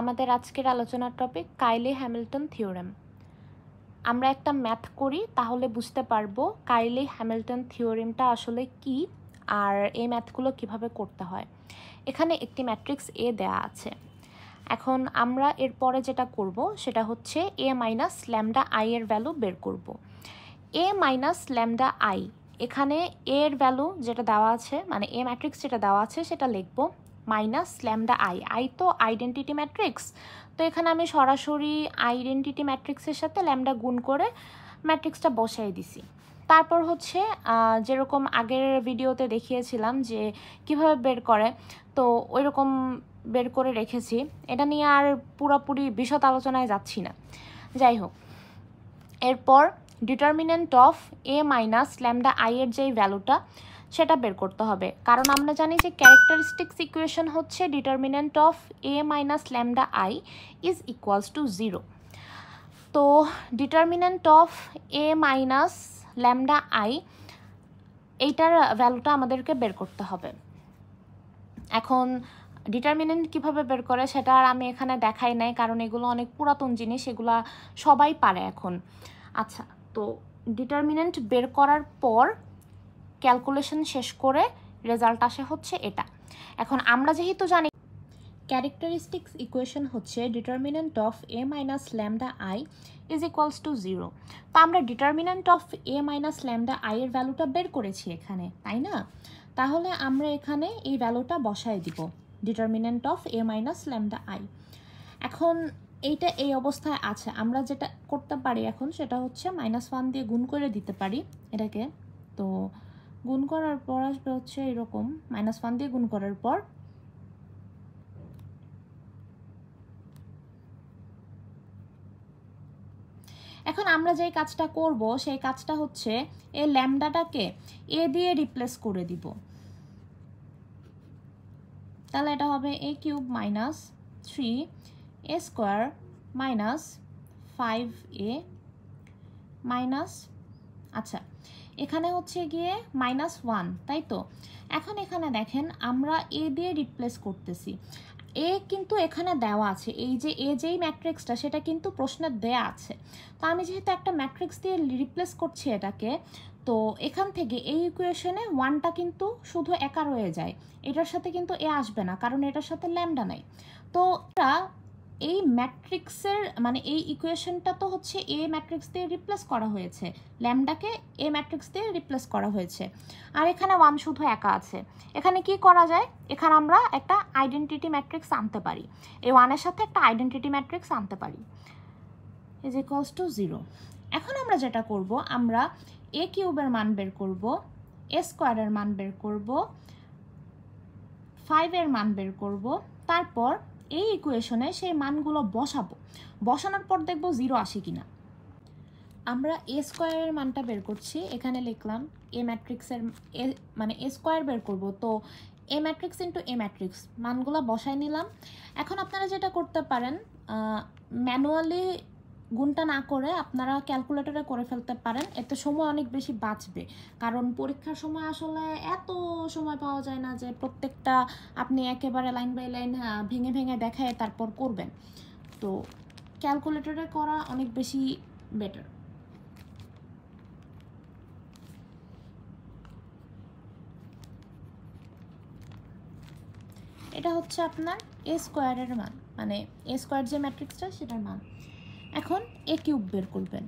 আমাদের আজকের আলোচনার টপিক কাইলে হ্যামিল্টন থিওরেম আমরা একটা ম্যাথ করি তাহলে বুঝতে পারবো কাইলে হ্যামিল্টন থিওরেমটা আসলে কি আর এই ম্যাথগুলো কিভাবে করতে হয় এখানে একটি ম্যাট্রিক্স এ দেয়া আছে এখন আমরা এরপরে যেটা করব সেটা হচ্ছে এ মাইনাস ল্যামডা আই এর ভ্যালু বের করব এ মাইনাস ল্যামডা আই এখানে এর ভ্যালু যেটা দেওয়া আছে মানে এ ম্যাট্রিক্স যেটা দেওয়া আছে সেটা লিখবো মাইনাস ল্যামডা আই আই তো আইডেন্টিটি ম্যাট্রিক্স তো এখানে আমি সরাসরি আইডেন্টিটি ম্যাট্রিক্সের সাথে ল্যামডা গুণ করে ম্যাট্রিক্সটা বসাই দিছি তারপর হচ্ছে যেরকম আগের ভিডিওতে দেখিয়েছিলাম যে কিভাবে বের করে তো ওইরকম বের করে রেখেছি এটা নিয়ে আর পুরোপুরি বিশদ আলোচনায় যাচ্ছি না যাই হোক এরপর determinant of A minus lambda I এর যেই ভ্যালুটা সেটা বের করতে হবে কারণ আমরা জানি যে ক্যারেক্টারিস্টিক্স ইকুয়েশন হচ্ছে determinant of A minus lambda I is equals to zero তো determinant of A minus lambda I এইটার ভ্যালুটা আমাদেরকে বের করতে হবে এখন ডিটারমিনেন্ট কিভাবে বের করে সেটা আর আমি এখানে দেখাই নাই কারণ এগুলো অনেক পুরাতন জিনিস এগুলা সবাই পারে এখন আচ্ছা তো ডিটারমিনেন্ট বের করার পর ক্যালকুলেশন শেষ করে রেজাল্ট আসে হচ্ছে এটা এখন আমরা যেহেতু জানি ক্যারেক্টারিস্টিক্স ইকুয়েশন হচ্ছে determinant of A minus lambda I is equals to zero তো আমরা determinant of A minus lambda I এর ভ্যালুটা বের করেছি এখানে তাই না তাহলে আমরা এখানে এই ভ্যালুটা বসায় দিব determinant of A minus lambda I এখন এইটা এই অবস্থায় আছে আমরা যেটা করতে পারি এখন সেটা হচ্ছে মাইনাস ওয়ান দিয়ে গুণ করে দিতে পারি এটাকে তো গুণ করার পর আসবে হচ্ছে এরকম মাইনাস ওয়ান দিয়ে গুণ করার পর এখন আমরা যেই কাজটা করব সেই কাজটা হচ্ছে এ ল্যামডাটাকে এ দিয়ে রিপ্লেস করে দিব তাহলে এটা হবে A cube minus three A square minus five A minus আচ্ছা এখানে হচ্ছে গিয়ে মাইনাস ওয়ান তাই তো এখন এখানে দেখেন আমরা এ দিয়ে রিপ্লেস করতেছি এ কিন্তু এখানে দেওয়া আছে এই যে এ যেই ম্যাট্রিক্সটা সেটা কিন্তু প্রশ্নে দেয়া আছে তো আমি যেহেতু একটা ম্যাট্রিক্স দিয়ে রিপ্লেস করছি এটাকে তো এখান থেকে এই ইকুয়েশনে ওয়ানটা কিন্তু শুধু একা রয়ে যায় এটার সাথে কিন্তু এ আসবে না কারণ এটার সাথে ল্যামডা নাই তো এটা এই ম্যাট্রিক্সের মানে এই ইকুয়েশনটা তো হচ্ছে এ ম্যাট্রিক্স দিয়ে রিপ্লেস করা হয়েছে ল্যামডাকে এ ম্যাট্রিক্স দিয়ে রিপ্লেস করা হয়েছে আর এখানে ওয়ান শুধু একা আছে এখানে কি করা যায় এখানে আমরা একটা আইডেন্টিটি ম্যাট্রিক্স আনতে পারি এই ওয়ানের সাথে একটা আইডেন্টিটি ম্যাট্রিক্স আনতে পারি ইজ ইকলস টু জিরো এখন আমরা যেটা করব আমরা এ কিউবের মান বের করব এ স্কোয়ারের মান বের করব ফাইভের মান বের করব তারপর এই ইকুয়েশনে সেই মানগুলো বসাবো বসানোর পর দেখবো জিরো আসে কি না আমরা এ স্কোয়ারের মানটা বের করছি এখানে লিখলাম এ ম্যাট্রিক্সের এ মানে এ স্কোয়ার বের করব তো A matrix into A matrix মানগুলো বসায় নিলাম এখন আপনারা যেটা করতে পারেন ম্যানুয়ালি গুণটা না করে আপনারা ক্যালকুলেটরে করে ফেলতে পারেন এতে সময় অনেক বেশি বাঁচবে কারণ পরীক্ষার সময় আসলে এত সময় পাওয়া যায় না যে প্রত্যেকটা আপনি একেবারে লাইন বাই লাইন ভেঙে ভেঙে দেখায় তারপর করবেন তো ক্যালকুলেটরে করা অনেক বেশি বেটার এটা হচ্ছে আপনার এ স্কোয়ারের মান মানে এ স্কোয়ার যে ম্যাট্রিক্সটা সেটার মান এখন এ কিউব বের করবেন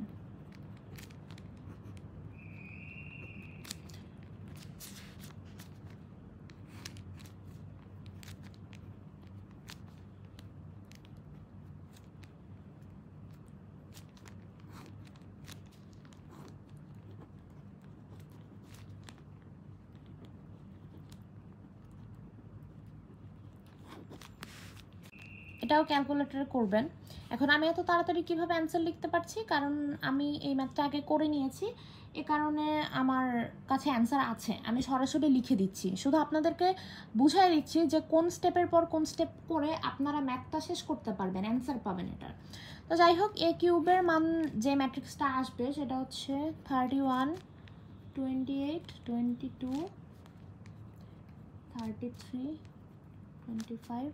এটাও ক্যালকুলেটরে করবেন এখন আমি এত তাড়াতাড়ি কিভাবে অ্যান্সার লিখতে পারছি কারণ আমি এই ম্যাথটা আগে করে নিয়েছি এ কারণে আমার কাছে অ্যান্সার আছে আমি সরাসরি লিখে দিচ্ছি শুধু আপনাদেরকে বুঝাই দিচ্ছি যে কোন স্টেপের পর কোন স্টেপ করে আপনারা ম্যাথটা শেষ করতে পারবেন অ্যান্সার পাবেন এটার তো যাই হোক এ কিউবের মান যে ম্যাট্রিক্সটা আসবে সেটা হচ্ছে thirty one twenty eight twenty two thirty three twenty five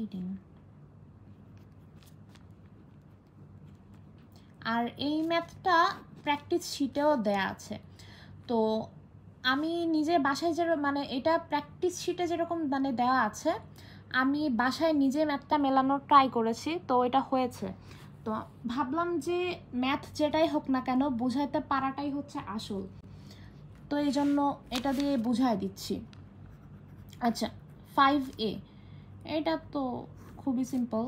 eighteen আর এই ম্যাথটা প্র্যাকটিস শিটেও দেয়া আছে তো আমি নিজে বাসায় যে মানে এটা প্র্যাকটিস শিটে যেরকম মানে দেওয়া আছে আমি বাসায় নিজে ম্যাথটা মেলানোর ট্রাই করেছি তো এটা হয়েছে তো ভাবলাম যে ম্যাথ যেটাই হোক না কেন বুঝাইতে পারাটাই হচ্ছে আসল তো এই জন্য এটা দিয়ে বুঝাই দিচ্ছি আচ্ছা ফাইভ এ এটা তো খুবই সিম্পল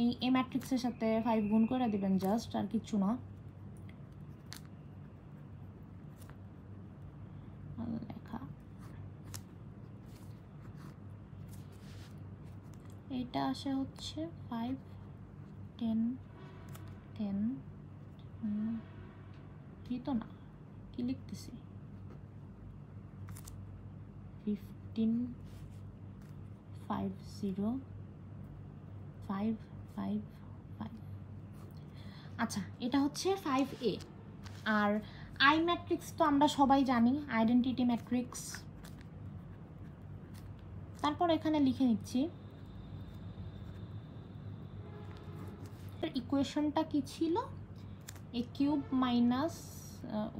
এই এ ম্যাট্রিক্সের সাথে ফাইভ গুণ করে দিবেন জাস্ট আর কিচ্ছু না লেখা এটা আসে হচ্ছে ফাইভ টেন টেন কি তো না কি লিখতেছি ফিফটিন ফাইভ জিরো ফাইভ আচ্ছা এটা হচ্ছে ফাইভ এ আর আই ম্যাট্রিক্স তো আমরা সবাই জানি আইডেন্টিটি ম্যাট্রিক্স তারপর এখানে লিখে নিচ্ছি ইকুয়েশনটা কি ছিল এ কিউব মাইনাস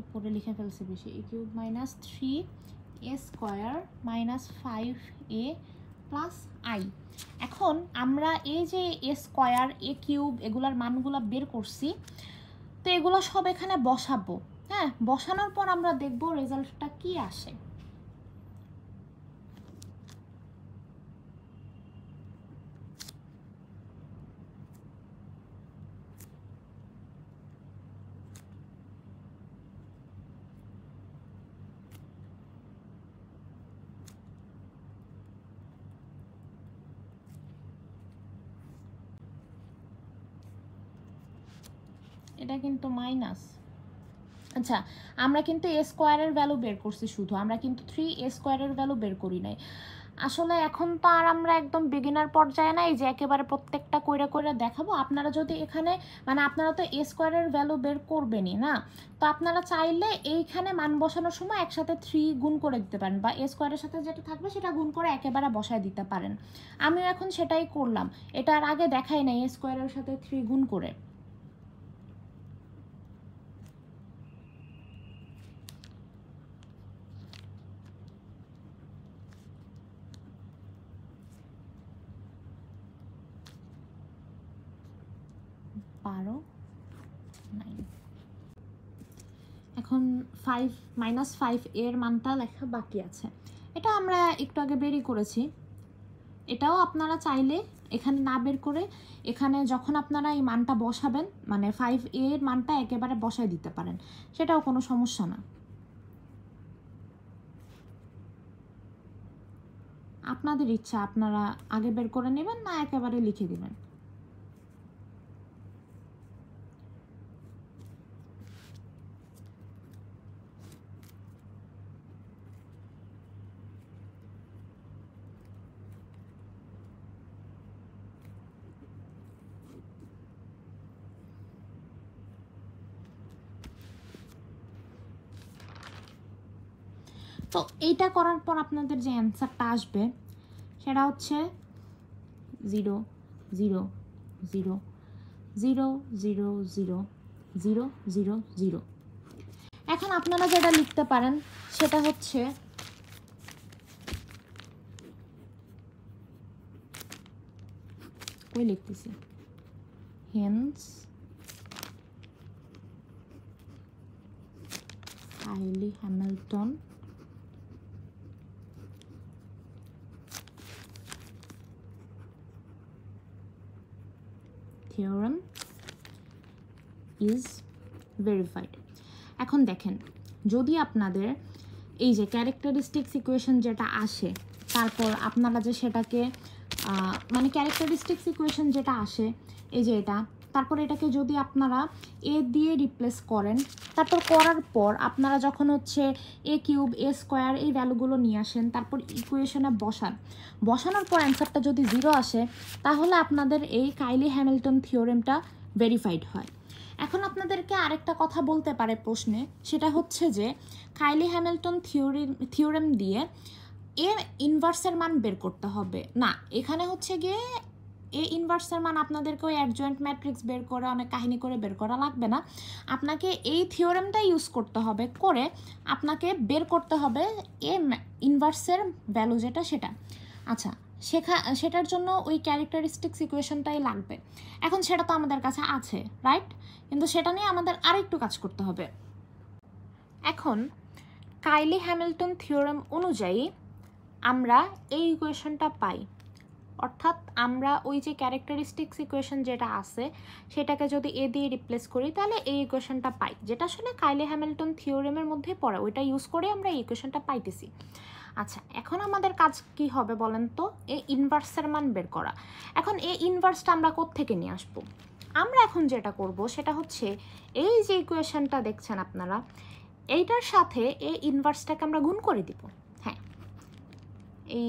উপরে লিখে ফেলছে বেশি A cube minus three A square minus five A plus I এখন আমরা এই যে এ স্কোয়ার এ কিউব এগুলার মানগুলো বের করছি তো এগুলো সব এখানে বসাবো হ্যাঁ বসানোর পর আমরা দেখব রেজাল্টটা কি আসে এটা কিন্তু মাইনাস আচ্ছা আমরা কিন্তু এ স্কোয়ারের ভ্যালু বের করছি শুধু আমরা কিন্তু থ্রি এ স্কোয়ারের ভ্যালু বের করি নাই আসলে এখন তো আর আমরা একদম বিগিনার পর্যায়ে নাই যে একেবারে প্রত্যেকটা কইরে কইরে দেখাবো আপনারা যদি এখানে মানে আপনারা তো এ স্কোয়ারের ভ্যালু বের করবেনই না তো আপনারা চাইলে এইখানে মান বসানোর সময় একসাথে থ্রি গুণ করে দিতে পারেন বা এ স্কোয়ারের সাথে যেটা থাকবে সেটা গুণ করে একেবারে বসায় দিতে পারেন আমিও এখন সেটাই করলাম এটা আর আগে দেখাই নাই এ স্কোয়ারের সাথে থ্রি গুণ করে ফাইভ মাইনাস ফাইভ এর মানটা লেখা বাকি আছে এটা আমরা একটু আগে বেরি করেছি এটাও আপনারা চাইলে এখানে না বের করে এখানে যখন আপনারা এই মানটা বসাবেন মানে ফাইভ এর মানটা একেবারে বসায় দিতে পারেন সেটাও কোনো সমস্যা না আপনাদের ইচ্ছা আপনারা আগে বের করে নেবেন না একেবারে লিখে দেবেন তো এইটা করার পর আপনাদের যে অ্যান্সারটা আসবে সেটা হচ্ছে zero zero zero zero zero zero zero zero zero এখন আপনারা যেটা লিখতে পারেন সেটা হচ্ছে কই লিখতেছি হেন্স আইলি হ্যামিলটন theorem ইজ ভেরিফাইড এখন দেখেন যদি আপনাদের এই যে ক্যারেক্টারিস্টিক্স ইকুয়েশন যেটা আসে তারপর আপনারা যে সেটাকে মানে ক্যারেক্টারিস্টিক্স ইকুয়েশন যেটা আসে এই যে এটা তারপর এটাকে যদি আপনারা এ দিয়ে রিপ্লেস করেন তারপর করার পর আপনারা যখন হচ্ছে এ কিউব এ স্কোয়ার এই ভ্যালুগুলো নিয়ে আসেন তারপর ইকুয়েশনে বসান বসানোর পর অ্যান্সারটা যদি জিরো আসে তাহলে আপনাদের এই কাইলি হ্যামিল্টন থিওরেমটা ভেরিফাইড হয় এখন আপনাদেরকে আরেকটা কথা বলতে পারে প্রশ্নে সেটা হচ্ছে যে কাইলি হ্যামিল্টন থিওরি থিওরেম দিয়ে এ ইনভার্সের মান বের করতে হবে না এখানে হচ্ছে গিয়ে এ ইনভার্সের মান আপনাদেরকে ওই অ্যাডজয়েন্ট ম্যাট্রিক্স বের করে অনেক কাহিনী করে বের করা লাগবে না আপনাকে এই থিওরেমটা ইউজ করতে হবে করে আপনাকে বের করতে হবে এ ইনভার্সের ভ্যালু যেটা সেটা আচ্ছা শেখা সেটার জন্য ওই ক্যারেক্টারিস্টিক্স ইকুয়েশনটাই লাগবে এখন সেটা তো আমাদের কাছে আছে রাইট কিন্তু সেটা নিয়ে আমাদের আর একটু কাজ করতে হবে এখন কাইলি হ্যামিল্টন থিওরেম অনুযায়ী আমরা এই ইকুয়েশনটা পাই অর্থাৎ আমরা ওই যে ক্যারেক্টারিস্টিক্স ইকুয়েশন যেটা আছে সেটাকে যদি এ দিয়ে রিপ্লেস করি তাহলে এই ইকুয়েশনটা পাই যেটা আসলে কাইলে হ্যামিল্টন থিওরেমের মধ্যে পড়ে ওইটা ইউজ করে আমরা এই ইকুয়েশনটা পাইতেছি আচ্ছা এখন আমাদের কাজ কি হবে বলেন তো এই ইনভার্সের মান বের করা এখন এই ইনভার্সটা আমরা কোত্থেকে নিয়ে আসবো আমরা এখন যেটা করব সেটা হচ্ছে এই যে ইকুয়েশনটা দেখছেন আপনারা এইটার সাথে এই ইনভার্সটাকে আমরা গুণ করে দিব হ্যাঁ এই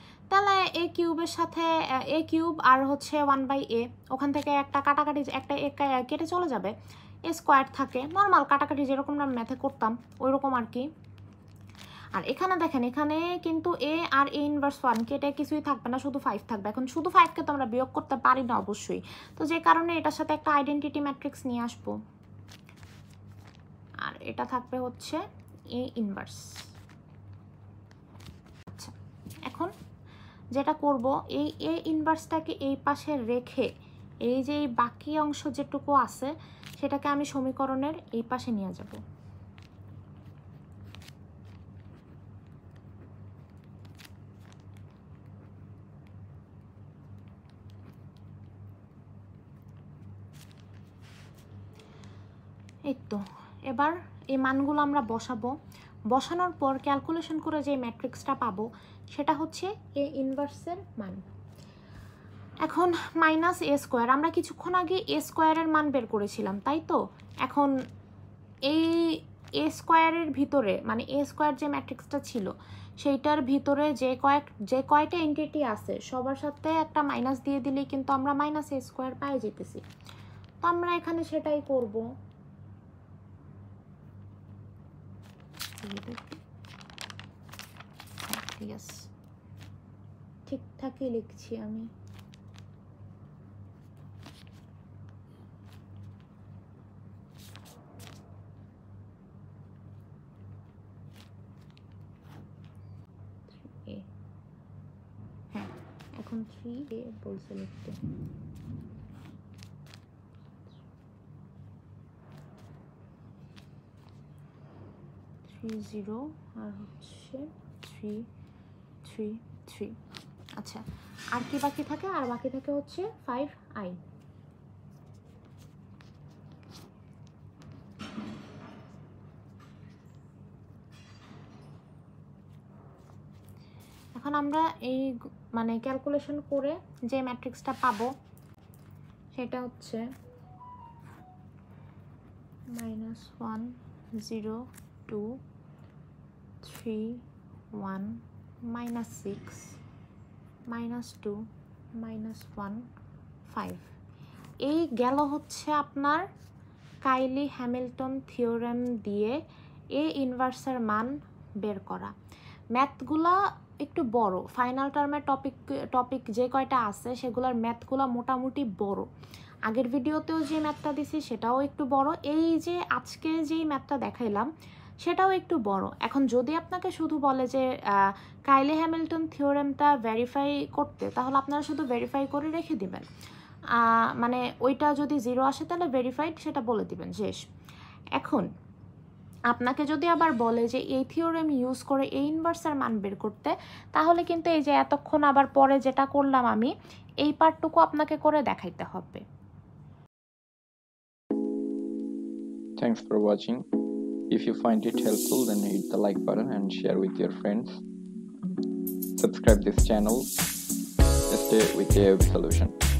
তাহলে এ কিউবের সাথে এ কিউব আর হচ্ছে ওয়ান বাই এ ওখান থেকে একটা কাটাকাটি একটা এ কেটে চলে যাবে এ স্কোয়ার থাকে নর্মাল কাটাকাটি যেরকম আমরা ম্যাথে করতাম ওই রকম আর কি আর এখানে দেখেন এখানে কিন্তু এ আর এ ইনভার্স ওয়ান কেটে কিছুই থাকবে না শুধু ফাইভ থাকবে এখন শুধু ফাইভকে তো আমরা বিয়োগ করতে পারি না অবশ্যই তো যে কারণে এটার সাথে একটা আইডেন্টিটি ম্যাট্রিক্স নিয়ে আসবো আর এটা থাকবে হচ্ছে এ ইনভার্স আচ্ছা এখন যেটা করব এই এ ইনভার্সটাকে এই পাশে রেখে এই যে এই বাকি অংশ যেটুকু আছে সেটাকে আমি সমীকরণের এই পাশে নিয়ে যাব এই তো এবার এই মানগুলো আমরা বসাবো বসানোর পর ক্যালকুলেশন করে যে ম্যাট্রিক্সটা পাবো সেটা হচ্ছে এ ইনভার্সের মান এখন মাইনাস এ স্কোয়ার আমরা কিছুক্ষণ আগে এ স্কোয়ারের মান বের করেছিলাম তাই তো এখন এই এ স্কোয়ারের ভিতরে মানে এ স্কোয়ার যে ম্যাট্রিক্সটা ছিল সেইটার ভিতরে যে কয়েক যে কয়টা এন্টিটি আছে সবার সাথে একটা মাইনাস দিয়ে দিলেই কিন্তু আমরা মাইনাস এ স্কোয়ার পাই যেতেছি তো আমরা এখানে সেটাই করবো ছবিটা ঠিকঠাকই লিখছি আমি হ্যাঁ এখন থ্রি এ বলছে লিখতে থ্রি জিরো আর হচ্ছে থ্রি থ্রি থ্রি আচ্ছা আর কি বাকি থাকে আর বাকি থাকে হচ্ছে ফাইভ আই এখন আমরা এই মানে ক্যালকুলেশন করে যে ম্যাট্রিক্সটা পাবো সেটা হচ্ছে minus one zero two 3 1 minus 6 minus 2 minus 1 5 এই গেল হচ্ছে আপনার কাইলি হ্যামিল্টন থিওরেম দিয়ে এ ইনভার্সের মান বের করা ম্যাথগুলা একটু বড় ফাইনাল টার্মের টপিক টপিক যে কয়টা আছে সেগুলোর ম্যাথগুলা মোটামুটি বড় আগের ভিডিওতেও যে ম্যাথটা দিছি সেটাও একটু বড় এই যে আজকে যেই ম্যাথটা দেখাইলাম সেটাও একটু বড় এখন যদি আপনাকে শুধু বলে যে কাইলে হ্যামিল্টন থিওরেমটা ভেরিফাই করতে তাহলে আপনারা শুধু ভেরিফাই করে রেখে দিবেন মানে ওইটা যদি জিরো আসে তাহলে ভেরিফাইড সেটা বলে দিবেন শেষ এখন আপনাকে যদি আবার বলে যে এই থিওরেম ইউজ করে এই ইনভার্সের মান বের করতে তাহলে কিন্তু এই যে এতক্ষণ আবার পরে যেটা করলাম আমি এই পার্টটুকু আপনাকে করে দেখাইতে হবে Thanks for watching. If you find it helpful, then hit the like button and share with your friends. Subscribe this channel. Stay with AOB Solution.